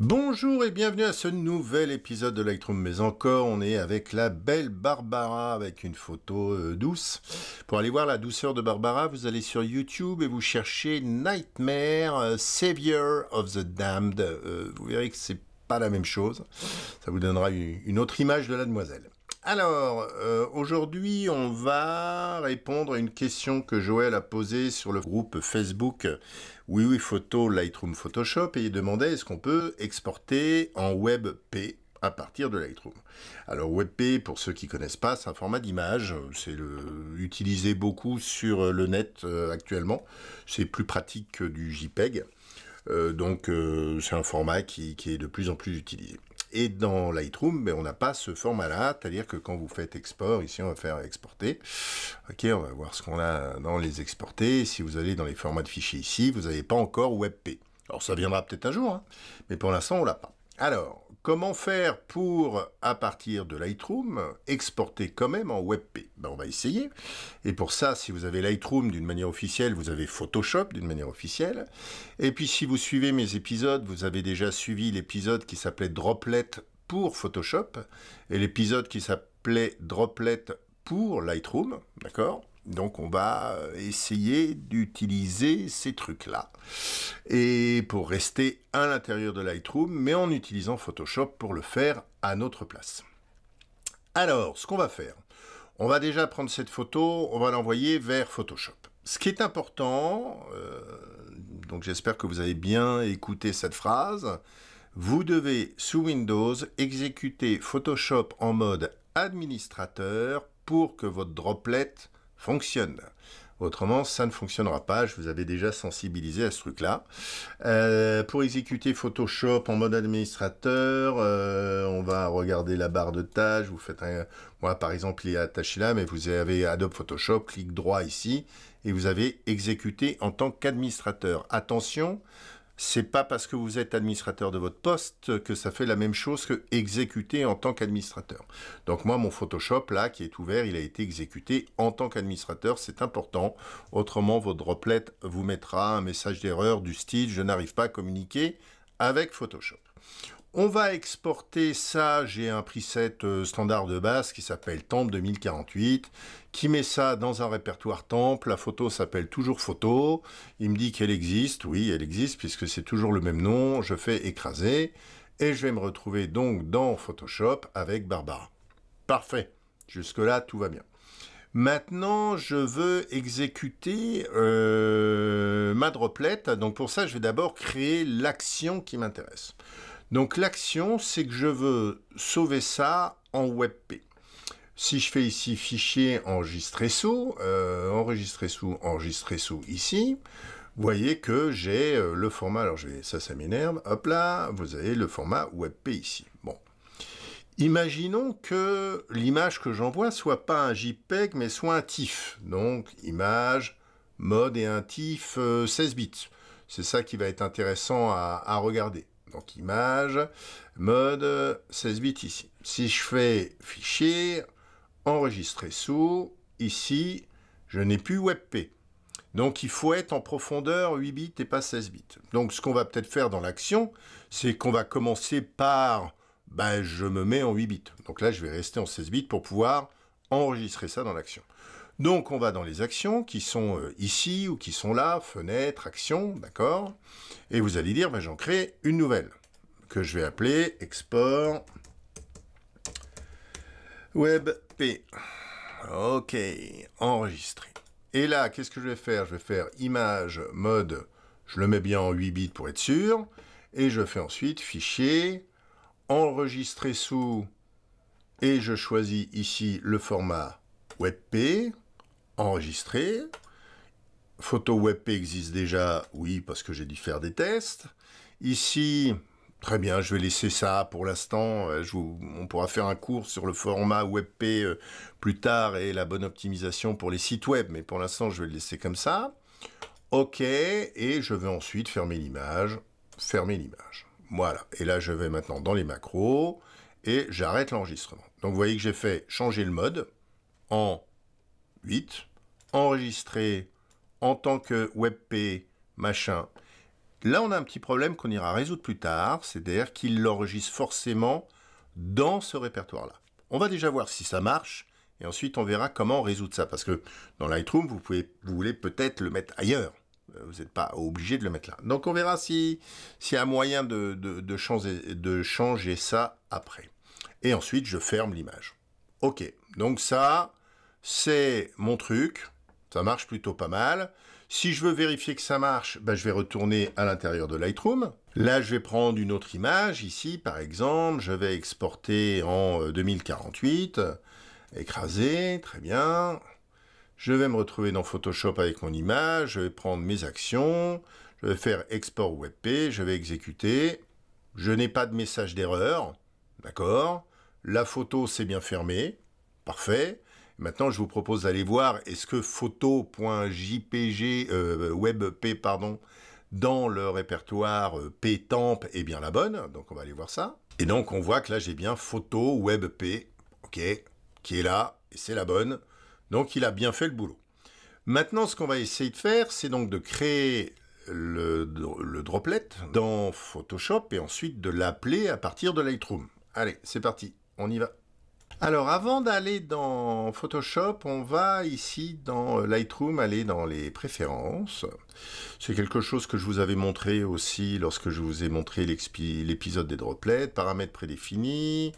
Bonjour et bienvenue à ce nouvel épisode de Lightroom, mais encore on est avec la belle Barbara avec une photo euh, douce. Pour aller voir la douceur de Barbara, vous allez sur YouTube et vous cherchez Nightmare euh, Savior of the Damned. Euh, vous verrez que c'est pas la même chose. Ça vous donnera une autre image de la demoiselle. Alors, euh, aujourd'hui, on va répondre à une question que Joël a posée sur le groupe Facebook Oui Oui Photo Lightroom Photoshop et il demandait est-ce qu'on peut exporter en WebP à partir de Lightroom. Alors WebP, pour ceux qui connaissent pas, c'est un format d'image, c'est utilisé beaucoup sur le net euh, actuellement, c'est plus pratique que du JPEG, euh, donc c'est un format qui, est de plus en plus utilisé. Et dans Lightroom, mais ben, on n'a pas ce format-là, c'est-à-dire que quand vous faites export, ici on va faire exporter, ok, on va voir ce qu'on a dans les exporter. si vous allez dans les formats de fichiers ici, vous n'avez pas encore WebP. Alors ça viendra peut-être un jour, hein. mais pour l'instant on l'a pas. Alors, comment faire pour, à partir de Lightroom, exporter quand même en WebP ben, On va essayer. Et pour ça, si vous avez Lightroom d'une manière officielle, vous avez Photoshop d'une manière officielle. Et puis, si vous suivez mes épisodes, vous avez déjà suivi l'épisode qui s'appelait Droplet pour Photoshop et l'épisode qui s'appelait Droplet pour Lightroom, d'accord donc on va euh, essayer d'utiliser ces trucs-là et pour rester à l'intérieur de Lightroom, mais en utilisant Photoshop pour le faire à notre place. Alors, ce qu'on va faire, on va déjà prendre cette photo, on va l'envoyer vers Photoshop. Ce qui est important, euh, donc j'espère que vous avez bien écouté cette phrase, vous devez sous Windows exécuter Photoshop en mode administrateur pour que votre droplet fonctionne. Autrement, ça ne fonctionnera pas. Je vous avais déjà sensibilisé à ce truc-là. Euh, pour exécuter Photoshop en mode administrateur, euh, on va regarder la barre de tâches. Vous faites un... Moi, par exemple, il est attaché là, mais vous avez Adobe Photoshop, Clique droit ici, et vous avez exécuté en tant qu'administrateur. Attention, c'est pas parce que vous êtes administrateur de votre poste que ça fait la même chose que exécuter en tant qu'administrateur. Donc moi, mon Photoshop là qui est ouvert, il a été exécuté en tant qu'administrateur, c'est important. Autrement, votre droplet vous mettra un message d'erreur du style je n'arrive pas à communiquer avec Photoshop. On va exporter ça, j'ai un preset euh, standard de base qui s'appelle Temple 2048, qui met ça dans un répertoire Temple, la photo s'appelle toujours photo, il me dit qu'elle existe, oui elle existe puisque c'est toujours le même nom, je fais écraser, et je vais me retrouver donc dans Photoshop avec Barbara. Parfait, jusque-là tout va bien. Maintenant, je veux exécuter euh, ma droplette. Donc pour ça, je vais d'abord créer l'action qui m'intéresse. Donc l'action, c'est que je veux sauver ça en WebP. Si je fais ici fichier enregistrer sous, euh, enregistrer sous, enregistrer sous ici, vous voyez que j'ai euh, le format, alors ça, ça m'énerve, hop là, vous avez le format WebP ici. Bon. Imaginons que l'image que j'envoie soit pas un JPEG, mais soit un TIFF. Donc, image, mode et un TIFF 16 euh, bits. C'est ça qui va être intéressant à regarder donc image, mode 16 bits ici. Si je fais fichier, enregistrer sous, ici, je n'ai plus WebP. Donc il faut être en profondeur 8 bits et pas 16 bits. Donc ce qu'on va peut-être faire dans l'action, c'est qu'on va commencer par ben, je me mets en 8 bits. Donc là, je vais rester en 16 bits pour pouvoir enregistrer ça dans l'action. Donc on va dans les actions qui sont euh, ici ou qui sont là, fenêtre, action, d'accord Et vous allez dire, ben, j'en crée une nouvelle que je vais appeler export webp. Ok, enregistrer. Et là, qu'est-ce que je vais faire Je vais faire image, mode, je le mets bien en 8 bits pour être sûr, et je fais ensuite fichier, enregistrer sous, et je choisis ici le format WebP, enregistré. Photo WebP existe déjà, oui, parce que j'ai dû faire des tests. Ici, très bien, je vais laisser ça pour l'instant. Euh, on pourra faire un cours sur le format WebP euh, plus tard et la bonne optimisation pour les sites web, mais pour l'instant, je vais le laisser comme ça. OK, et je vais ensuite fermer l'image, fermer l'image. Voilà, et là, je vais maintenant dans les macros et j'arrête l'enregistrement. Donc, vous voyez que j'ai fait changer le mode en 8, enregistré en tant que WebP, machin. Là, on a un petit problème qu'on ira résoudre plus tard, c'est-à-dire qu'il l'enregistre forcément dans ce répertoire-là. On va déjà voir si ça marche, et ensuite on verra comment résoudre ça, parce que dans Lightroom, vous, pouvez, vous voulez peut-être le mettre ailleurs. Euh, vous n'êtes pas obligé de le mettre là. Donc on verra s'il si y a moyen de, changer, de changer ça après. Et ensuite, je ferme l'image. Ok, donc ça, c'est mon truc. Ça marche plutôt pas mal. Si je veux vérifier que ça marche, ben, je vais retourner à l'intérieur de Lightroom. Là, je vais prendre une autre image. Ici, par exemple, je vais exporter en 2048. Euh, Écraser, très bien. Je vais me retrouver dans Photoshop avec mon image. Je vais prendre mes actions. Je vais faire export WebP. Je vais exécuter. Je n'ai pas de message d'erreur. D'accord. La photo s'est bien fermée. Parfait. Maintenant, je vous propose d'aller voir est-ce que photo.jpg euh, webp pardon dans le répertoire euh, ptemp est bien la bonne. Donc on va aller voir ça. Et donc on voit que là j'ai bien photo webp OK qui est là et c'est la bonne. Donc il a bien fait le boulot. Maintenant, ce qu'on va essayer de faire, c'est donc de créer le, le droplet dans Photoshop et ensuite de l'appeler à partir de Lightroom. Allez, c'est parti, on y va. Alors, avant d'aller dans Photoshop, on va ici dans euh, Lightroom aller dans les préférences. C'est quelque chose que je vous avais montré aussi lorsque je vous ai montré l'épisode des droplets. Paramètres prédéfinis,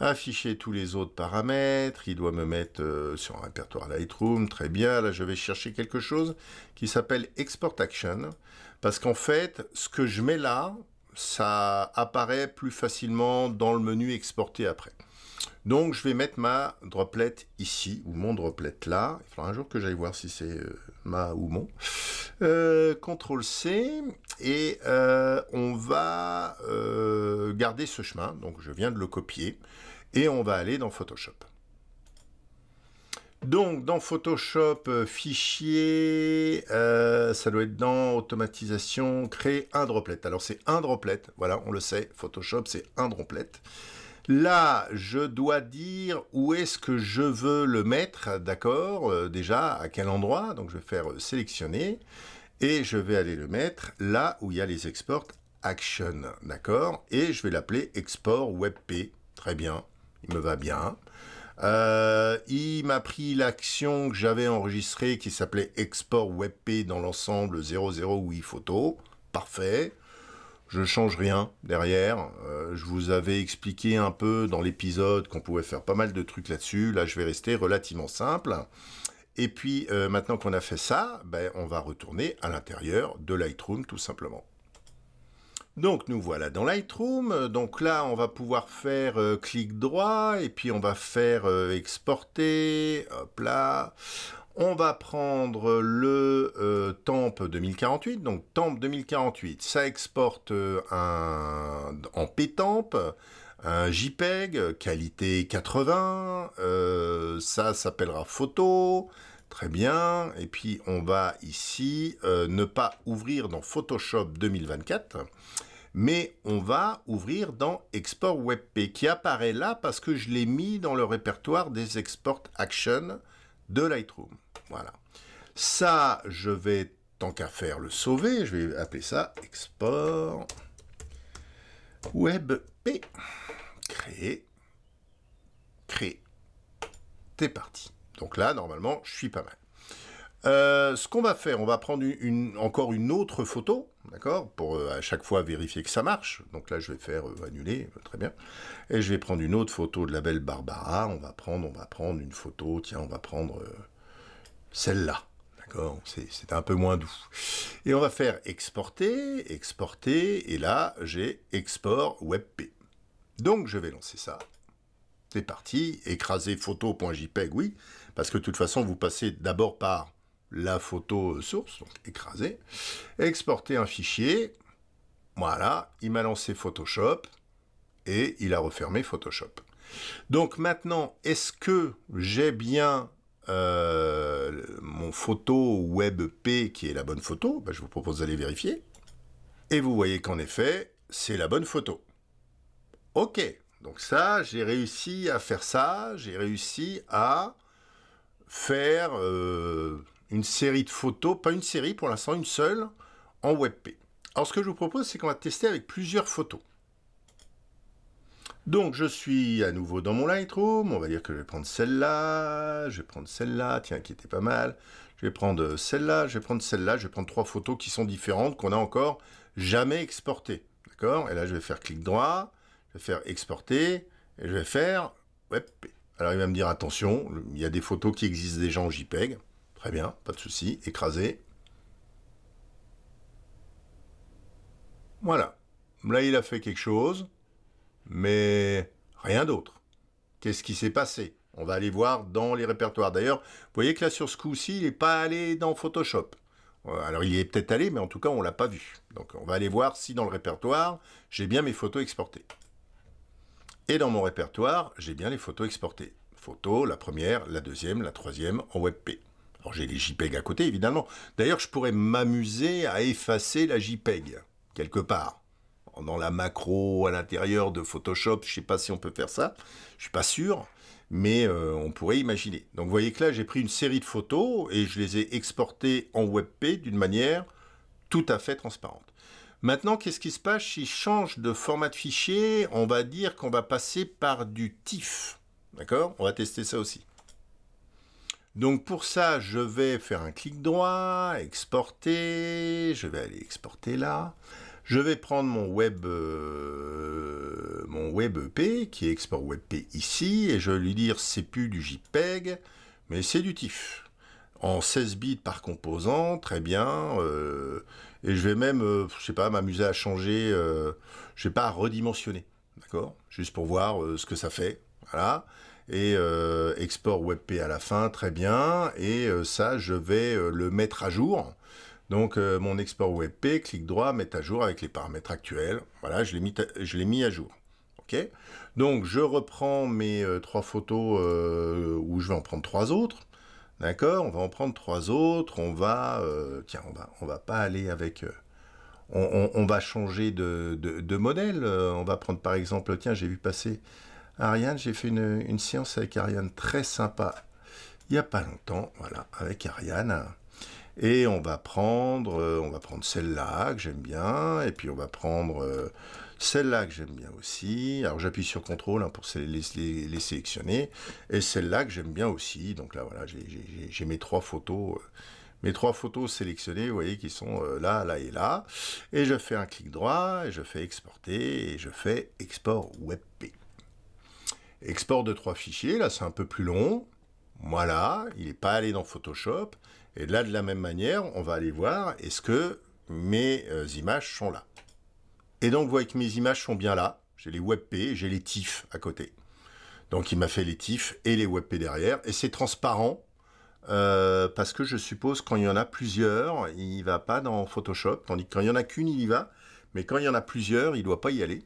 afficher tous les autres paramètres. Il doit me mettre euh, sur un répertoire Lightroom. Très bien. Là, je vais chercher quelque chose qui s'appelle Export Action. Parce qu'en fait, ce que je mets là, ça apparaît plus facilement dans le menu exporter après. Donc je vais mettre ma droplette ici, ou mon droplet là. Il faudra un jour que j'aille voir si c'est euh, ma ou mon. Euh, CTRL-C, et euh, on va garder ce chemin. Donc je viens de le copier, et on va aller dans Photoshop. Donc dans Photoshop, fichier, ça doit être dans automatisation, créer un droplet. Alors c'est un droplet, voilà, on le sait, Photoshop c'est un droplet. Là, je dois dire où est-ce que je veux le mettre, d'accord euh, Déjà, à quel endroit Donc, je vais faire euh, sélectionner et je vais aller le mettre là où il y a les exports action, d'accord Et je vais l'appeler export webp. Très bien, il me va bien. Euh, il m'a pris l'action que j'avais enregistrée qui s'appelait export webp dans l'ensemble 008 photo. Parfait. Je change rien derrière. Euh, je vous avais expliqué un peu dans l'épisode qu'on pouvait faire pas mal de trucs là-dessus. Là, je vais rester relativement simple. Et puis, euh, maintenant qu'on a fait ça, ben, on va retourner à l'intérieur de Lightroom, tout simplement. Donc nous voilà dans Lightroom, donc là on va pouvoir faire euh, clic droit et puis on va faire exporter, hop là, on va prendre le euh, Temp 2048. Donc Temp 2048, ça exporte euh, un, en PTEMP un JPEG, qualité 80, euh, ça s'appellera photo, très bien. Et puis on va ici ne pas ouvrir dans Photoshop 2024, mais on va ouvrir dans Export WebP qui apparaît là parce que je l'ai mis dans le répertoire des Export Action de Lightroom. Voilà. Ça, je vais, tant qu'à faire, le sauver. Je vais appeler ça export web Créer. Créer. T'es parti. Donc là, normalement, je suis pas mal. Euh, ce qu'on va faire, on va prendre encore une autre photo, d'accord, pour euh, à chaque fois vérifier que ça marche. Donc là, je vais faire euh, annuler, très bien. Et je vais prendre une autre photo de la belle Barbara. On va prendre, on va prendre une photo. Tiens, on va prendre celle-là. D'accord C'est un peu moins doux. Et on va faire exporter, exporter, et là, j'ai export WebP. Donc, je vais lancer ça. C'est parti. Écraser photo.jpeg, oui, parce que de toute façon, vous passez d'abord par la photo source, donc écraser, exporter un fichier. Voilà, il m'a lancé Photoshop et il a refermé Photoshop. Donc maintenant, est-ce que j'ai bien euh, mon photo WebP qui est la bonne photo, bah, je vous propose d'aller vérifier. Et vous voyez qu'en effet, c'est la bonne photo. Ok, donc ça, j'ai réussi à faire ça, j'ai réussi à faire euh, une série de photos, pas une série pour l'instant, une seule, en WebP. Alors ce que je vous propose, c'est qu'on va tester avec plusieurs photos. Donc je suis à nouveau dans mon Lightroom, on va dire que je vais prendre celle-là, je vais prendre celle-là, tiens qui était pas mal, je vais prendre euh, celle-là, je vais prendre celle-là, je vais prendre trois photos qui sont différentes, qu'on a encore jamais exportées, d'accord Et là je vais faire clic droit, je vais faire exporter, et je vais faire Alors il va me dire attention, il y a des photos qui existent déjà en JPEG, très bien, pas de souci, écraser. Voilà, là il a fait quelque chose, mais rien d'autre. Qu'est-ce qui s'est passé On va aller voir dans les répertoires. D'ailleurs, vous voyez que là, sur ce coup-ci, il n'est pas allé dans Photoshop. Euh, alors, il est peut-être allé, mais en tout cas, on ne l'a pas vu. Donc, on va aller voir si dans le répertoire, j'ai bien mes photos exportées. Et dans mon répertoire, j'ai bien les photos exportées. Photos, la première, la deuxième, la troisième en WebP. Alors j'ai les JPEG à côté évidemment. D'ailleurs, je pourrais m'amuser à effacer la JPEG quelque part dans la macro, à l'intérieur de Photoshop, je ne sais pas si on peut faire ça, je ne suis pas sûr, mais euh, on pourrait imaginer. Donc vous voyez que là, j'ai pris une série de photos et je les ai exportées en WebP d'une manière tout à fait transparente. Maintenant, qu'est-ce qui se passe si je change de format de fichier On va dire qu'on va passer par du TIFF. D'accord On va tester ça aussi. Donc pour ça, je vais faire un clic droit, exporter, je vais aller exporter là. Je vais prendre mon web, euh, mon WebP, e qui est export WebP ici, et je vais lui dire c'est plus du JPEG, mais c'est du TIFF. En 16 bits par composant, très bien. Euh, et je vais même, euh, je sais pas, m'amuser à changer, je sais pas, à redimensionner. D'accord Juste pour voir ce que ça fait. Voilà et export WebP à la fin, très bien. Et ça, je vais le mettre à jour donc euh, mon export WebP, clic droit, mettre à jour avec les paramètres actuels. Voilà, je l'ai mis, mis à jour. OK Donc je reprends mes euh, trois photos euh, où je vais en prendre trois autres. D'accord On va en prendre trois autres. On va... tiens, on va, on va pas aller avec... On, va changer de, modèle. on va prendre par exemple... Tiens, j'ai vu passer Ariane. J'ai fait une, une, séance avec Ariane très sympa il n'y a pas longtemps. Voilà, avec Ariane. Et on va prendre, euh, on va prendre celle-là que j'aime bien, et puis on va prendre euh, celle-là que j'aime bien aussi. Alors j'appuie sur CTRL hein, pour les, sélectionner, et celle-là que j'aime bien aussi. Donc là voilà, j'ai mes trois photos euh, mes trois photos sélectionnées, vous voyez, qui sont là, là et là. Et je fais un clic droit, et je fais exporter, et je fais export WebP. Export de trois fichiers, là c'est un peu plus long. Voilà, il n'est pas allé dans Photoshop. Et là, de la même manière, on va aller voir est-ce que mes euh, images sont là. Et donc, vous voyez que mes images sont bien là. J'ai les WebP, j'ai les TIFF à côté. Donc, il m'a fait les TIFF et les WebP derrière. Et c'est transparent euh, parce que je suppose quand il y en a plusieurs, il ne va pas dans Photoshop. Tandis que quand il n'y en a qu'une, il y va. Mais quand il y en a plusieurs, il ne doit pas y aller.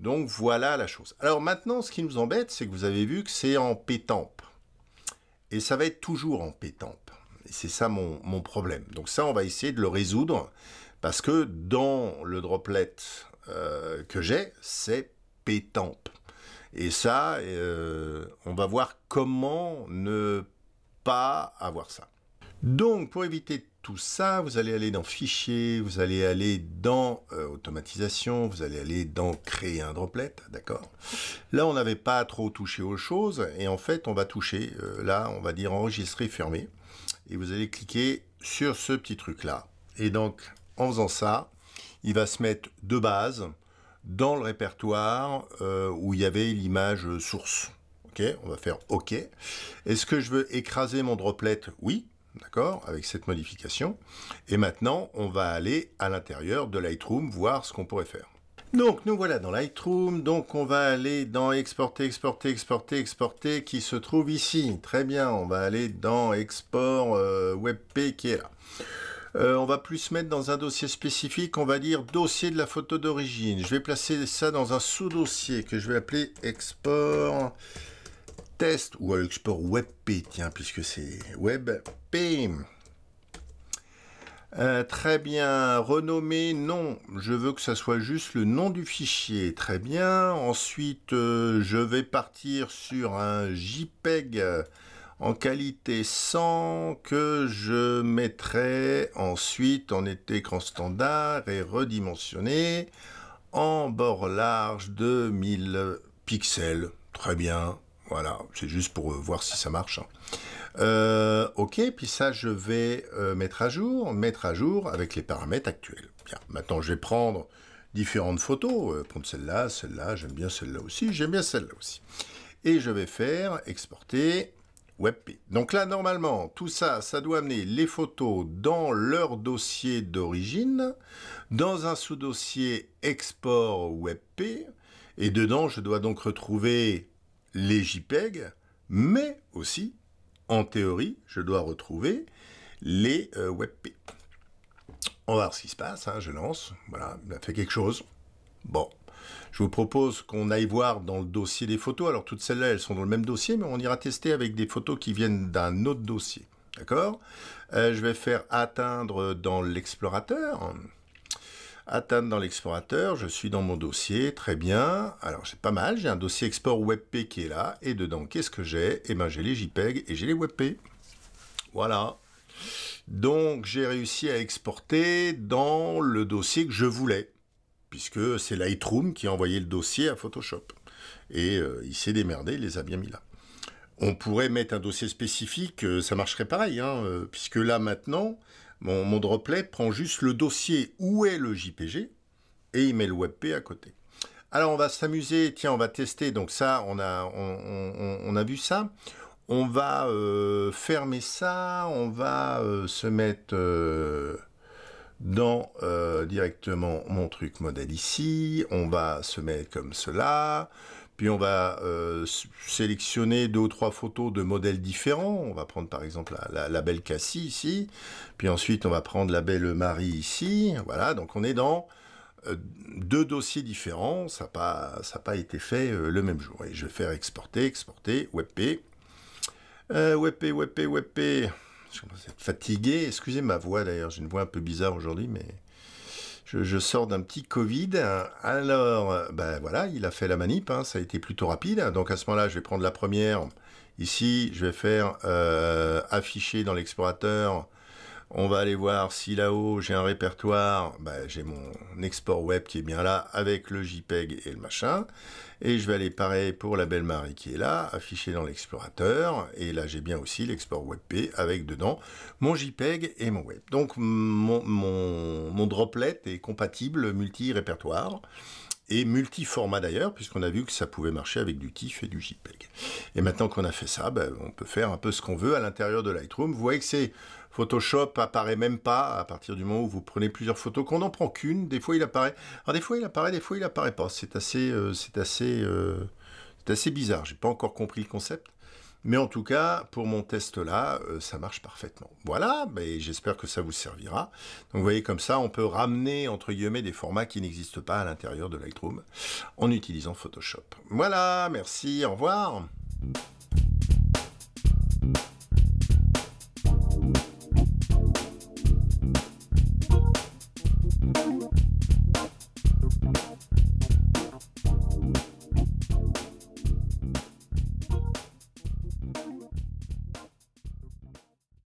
Donc, voilà la chose. Alors maintenant, ce qui nous embête, c'est que vous avez vu que c'est en pétampe. Et ça va être toujours en pétampe c'est ça mon, problème. Donc ça, on va essayer de le résoudre parce que dans le droplet euh, que j'ai, c'est pétampe. Et ça, euh, on va voir comment ne pas avoir ça. Donc, pour éviter tout ça, vous allez aller dans Fichier, vous allez aller dans euh, Automatisation, vous allez aller dans Créer un droplet, d'accord Là, on n'avait pas trop touché aux choses, et en fait, on va toucher, là, on va dire Enregistrer, fermé et vous allez cliquer sur ce petit truc là. Et donc en faisant ça, il va se mettre de base dans le répertoire euh, où il y avait l'image source. Ok, on va faire OK. Est-ce que je veux écraser mon droplet Oui, d'accord, avec cette modification. Et maintenant, on va aller à l'intérieur de Lightroom voir ce qu'on pourrait faire. Donc nous voilà dans Lightroom, donc on va aller dans exporter, exporter, exporter, exporter qui se trouve ici. Très bien, on va aller dans export euh, WebP qui est là. Euh, on va plus se mettre dans un dossier spécifique, on va dire dossier de la photo d'origine. Je vais placer ça dans un sous-dossier que je vais appeler export test ou export WebP, tiens, puisque c'est WebP. Euh, très bien, renommé, non, je veux que ça soit juste le nom du fichier, très bien. Ensuite, euh, je vais partir sur un JPEG en qualité 100 que je mettrai ensuite en écran standard et redimensionné en bord large de 1000 pixels. Très bien, voilà, c'est juste pour euh, voir si ça marche. Hein. Euh, ok, puis ça, je vais euh, mettre à jour, mettre à jour avec les paramètres actuels. Bien, maintenant, je vais prendre différentes photos, prendre euh, celle-là, celle-là, j'aime bien celle-là aussi, j'aime bien celle-là aussi. Et je vais faire exporter WebP. Donc là, normalement, tout ça, ça doit amener les photos dans leur dossier d'origine, dans un sous-dossier export WebP, et dedans, je dois donc retrouver les JPEG, mais aussi en théorie, je dois retrouver les euh, WebP. On va voir ce qui se passe, hein, je lance, voilà, a fait quelque chose. Bon, je vous propose qu'on aille voir dans le dossier des photos. Alors toutes celles-là, elles sont dans le même dossier, mais on ira tester avec des photos qui viennent d'un autre dossier. D'accord euh, Je vais faire atteindre dans l'explorateur. Atteinte dans l'explorateur, je suis dans mon dossier, très bien. Alors j'ai pas mal, j'ai un dossier export WebP qui est là, et dedans, qu'est-ce que j'ai Eh bien j'ai les JPEG et j'ai les WebP. Voilà. Donc j'ai réussi à exporter dans le dossier que je voulais, puisque c'est Lightroom qui a envoyé le dossier à Photoshop. Et euh, il s'est démerdé, il les a bien mis là. On pourrait mettre un dossier spécifique, euh, ça marcherait pareil, hein, euh, puisque là maintenant, mon, mon droplet prend juste le dossier où est le JPG et il met le WebP à côté. Alors on va s'amuser, tiens, on va tester. Donc ça, on a, vu ça. On va euh, fermer ça. On va euh, se mettre euh, dans directement mon truc modèle ici. On va se mettre comme cela. Puis on va euh, sélectionner deux ou trois photos de modèles différents. On va prendre par exemple la, belle Cassie ici. Puis ensuite on va prendre la belle Marie ici. Voilà, donc on est dans euh, deux dossiers différents. Ça n'a pas, été fait euh, le même jour. Et je vais faire exporter, exporter, WebP. WebP, WebP, WebP. Je commence à être fatigué. Excusez ma voix d'ailleurs, j'ai une voix un peu bizarre aujourd'hui, mais je, sors d'un petit Covid. Alors, ben voilà, il a fait la manip, hein, ça a été plutôt rapide. Donc à ce moment-là, je vais prendre la première. Ici, je vais faire euh, afficher dans l'explorateur on va aller voir si là-haut j'ai un répertoire, bah, j'ai mon export web qui est bien là avec le JPEG et le machin. Et je vais aller pareil pour la belle Marie qui est là, affichée dans l'explorateur. Et là j'ai bien aussi l'export P, avec dedans mon JPEG et mon web. Donc mon, droplet est compatible multi-répertoire et multi-format d'ailleurs, puisqu'on a vu que ça pouvait marcher avec du TIFF et du JPEG. Et maintenant qu'on a fait ça, bah, on peut faire un peu ce qu'on veut à l'intérieur de Lightroom. Vous voyez que c'est Photoshop apparaît même pas à partir du moment où vous prenez plusieurs photos. qu'on n'en prend qu'une, des fois il apparaît. des fois il apparaît, des fois il apparaît pas. C'est assez, bizarre, euh, c'est assez, euh, assez bizarre. J'ai pas encore compris le concept. Mais en tout cas, pour mon test là, euh, ça marche parfaitement. Voilà, mais j'espère que ça vous servira. Donc vous voyez comme ça, on peut ramener entre guillemets des formats qui n'existent pas à l'intérieur de Lightroom en utilisant Photoshop. Voilà, merci, au revoir.